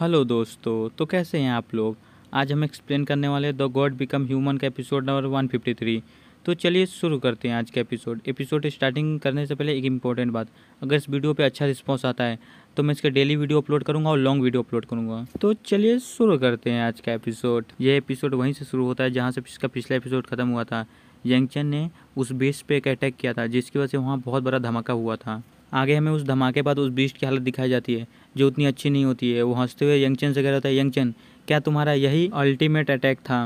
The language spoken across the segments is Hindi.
हेलो दोस्तों तो कैसे हैं आप लोग आज हम एक्सप्लेन करने वाले द गॉड बिकम ह्यूमन का episode number one fifty three तो चलिए शुरू करते हैं आज का एपिसोड एपिसोड स्टार्टिंग करने से पहले एक इंपॉर्टेंट बात अगर इस वीडियो पे अच्छा रिस्पॉन्स आता है तो मैं इसका डेली वीडियो अपलोड करूँगा और लॉन्ग वीडियो अपलोड करूँगा तो चलिए शुरू करते हैं आज का एपिसोड यह एपिसोड वहीं से शुरू होता है जहाँ से इसका पिछला एपिसोड ख़त्म हुआ था यंगचन ने उस बेस पे एक अटैक किया था जिसकी वजह से वहाँ बहुत बड़ा धमाका हुआ था आगे हमें उस धमाके बाद उस बीस्ट की हालत दिखाई जाती है जो उतनी अच्छी नहीं होती है वो हंसते हुए यंगचन से कह रहा था यंगचन क्या तुम्हारा यही अल्टीमेट अटैक था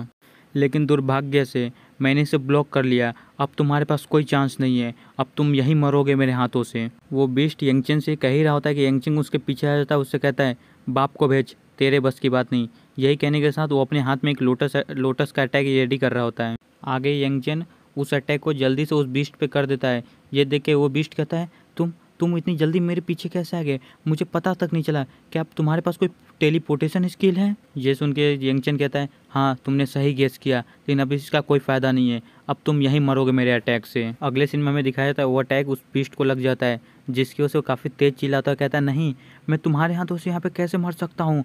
लेकिन दुर्भाग्य से मैंने इसे ब्लॉक कर लिया अब तुम्हारे पास कोई चांस नहीं है अब तुम यही मरोगे मेरे हाथों से वो बीस्ट यंगचन से कह ही रहा होता है कि यंगचन उसके पीछे आ जाता है उससे कहता है बाप को भेज तेरे बस की बात नहीं यही कहने के साथ वो अपने हाथ में एक लोटस लोटस का अटैक रेडी कर रहा होता है आगे यंगचन उस अटैक को जल्दी से उस बीस्ट पे कर देता है ये देख के वो बीस्ट कहता है तुम इतनी जल्दी मेरे पीछे कैसे आ गए मुझे पता तक नहीं चला क्या तुम्हारे पास कोई टेलीपोर्टेशन स्किल है ये सुन के यंगचन कहता है हाँ तुमने सही गेस किया लेकिन अब इसका कोई फ़ायदा नहीं है अब तुम यहीं मरोगे मेरे अटैक से अगले सीन में हमें दिखाया जाता है वो अटैक उस पीस्ट को लग जाता है जिसकी वजह से वो काफ़ी तेज़ चिल्लाता है कहता है नहीं मैं तुम्हारे हाथों से यहाँ पर कैसे मर सकता हूँ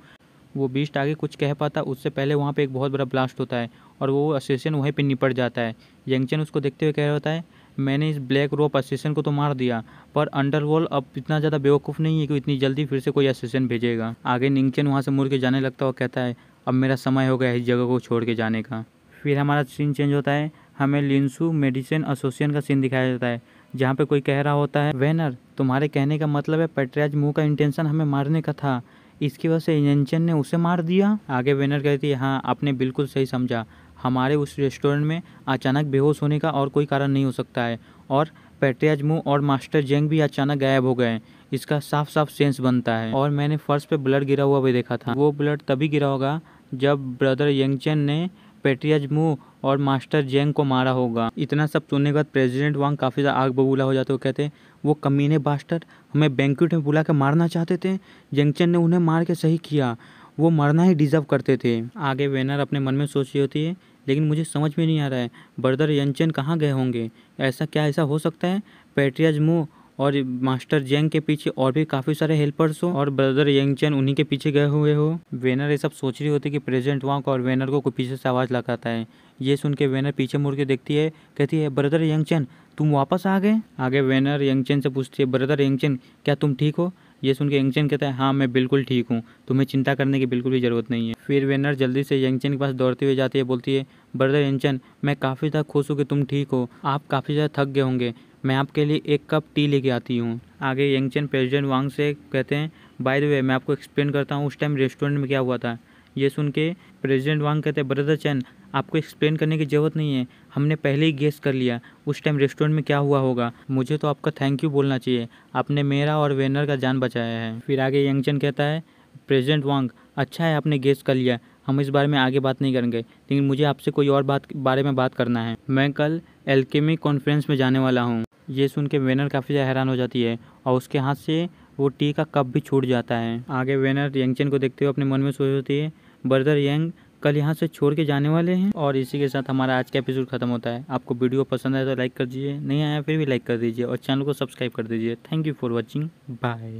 वो बीस्ट आगे कुछ कह पाता उससे पहले वहाँ पे एक बहुत बड़ा ब्लास्ट होता है और वो असेसन वहीं पे निपट जाता है यंगचन उसको देखते हुए कह रहा होता है मैंने इस ब्लैक रोप असिस्टेंट को तो मार दिया पर अंडरवर्ल्ड अब इतना ज़्यादा बेवकूफ़ नहीं है कि इतनी जल्दी फिर से कोई असिस्टेंट भेजेगा आगे निंगचन वहाँ से मुड़ के जाने लगता और कहता है अब मेरा समय हो गया इस जगह को छोड़ के जाने का फिर हमारा सीन चेंज होता है हमें लिंसू मेडिसिन एसोसिएशन का सीन दिखाया जाता है जहाँ पे कोई कह रहा होता है वैनर तुम्हारे कहने का मतलब है पेट्रियाज मुँह का इंटेंशन हमें मारने का था इसकी वजह से इंजन ने उसे मार दिया आगे वैनर कहती है हाँ आपने बिल्कुल सही समझा हमारे उस रेस्टोरेंट में अचानक बेहोश होने का और कोई कारण नहीं हो सकता है और पैट्रियाज मुँह और मास्टर जेंग भी अचानक गायब हो गए इसका साफ साफ सेंस बनता है और मैंने फर्श पे ब्लड गिरा हुआ भी देखा था वो ब्लड तभी गिरा होगा जब ब्रदर यंगचेन ने पेट्रियाज मुँह और मास्टर जेंग को मारा होगा इतना सब सुनने के बाद प्रेसिडेंट वांग काफ़ी ज़्यादा आग बबूला हो जाते हो कहते वो कमीने बास्टर हमें बैंकुट में बुला कर मारना चाहते थे यंगचेन ने उन्हें मार के सही किया वो मरना ही डिज़र्व करते थे आगे वेनर अपने मन में सोच रही होती है लेकिन मुझे समझ में नहीं आ रहा है ब्रदर यंचन कहाँ गए होंगे ऐसा क्या ऐसा हो सकता है पेट्रियाज मो और मास्टर जेंग के पीछे और भी काफ़ी सारे हेल्पर्स हो और ब्रदर यंगचन उन्हीं के पीछे गए हुए हो वेनर ये सब सोच रही होती है कि प्रेजेंट वॉक और वेनर को कोई पीछे से आवाज़ लगाता है ये सुन के वेनर पीछे मुड़ के देखती है कहती है ब्रदर यंगचन तुम वापस आ गए आगे वेनर यंगचन से पूछती है ब्रदर यंगचन क्या तुम ठीक हो ये सुन के यंगचेन कहता है हाँ मैं बिल्कुल ठीक हूँ तुम्हें चिंता करने की बिल्कुल भी ज़रूरत नहीं है फिर वेनर जल्दी से यंगचेन के पास दौड़ती हुई जाती है बोलती है ब्रदर यंगचेन मैं काफ़ी ज़्यादा खुश हूँ कि तुम ठीक हो आप काफ़ी ज़्यादा थक गए होंगे मैं आपके लिए एक कप टी लेके आती हूँ आगे यंगचेन प्रेजिडेंट वांग से कहते हैं बाय द वे मैं आपको एक्सप्लेन करता हूँ उस टाइम रेस्टोरेंट में क्या हुआ था ये सुन के प्रेजिडेंट वांग कहते हैं ब्रदर चैन आपको एक्सप्लेन करने की ज़रूरत नहीं है हमने पहले ही गेस कर लिया उस टाइम रेस्टोरेंट में क्या हुआ होगा मुझे तो आपका थैंक यू बोलना चाहिए आपने मेरा और वेनर का जान बचाया है फिर आगे यंग चैन कहता है प्रेजिडेंट वांग अच्छा है आपने गेस कर लिया हम इस बारे में आगे बात नहीं करेंगे लेकिन मुझे आपसे कोई और बात बारे में बात करना है मैं कल एल्केमी कॉन्फ्रेंस में जाने वाला हूँ ये सुन के वेनर काफ़ी ज़्यादा हैरान हो जाती है और उसके हाथ से वो टी का कप भी छूट जाता है आगे वेनर यंगचेन को देखते हुए अपने मन में सोच होती है ब्रदर यंग कल यहाँ से छोड़ के जाने वाले हैं और इसी के साथ हमारा आज का एपिसोड खत्म होता है आपको वीडियो पसंद आए तो लाइक कर दीजिए नहीं आया फिर भी लाइक कर दीजिए और चैनल को सब्सक्राइब कर दीजिए thank you for watching bye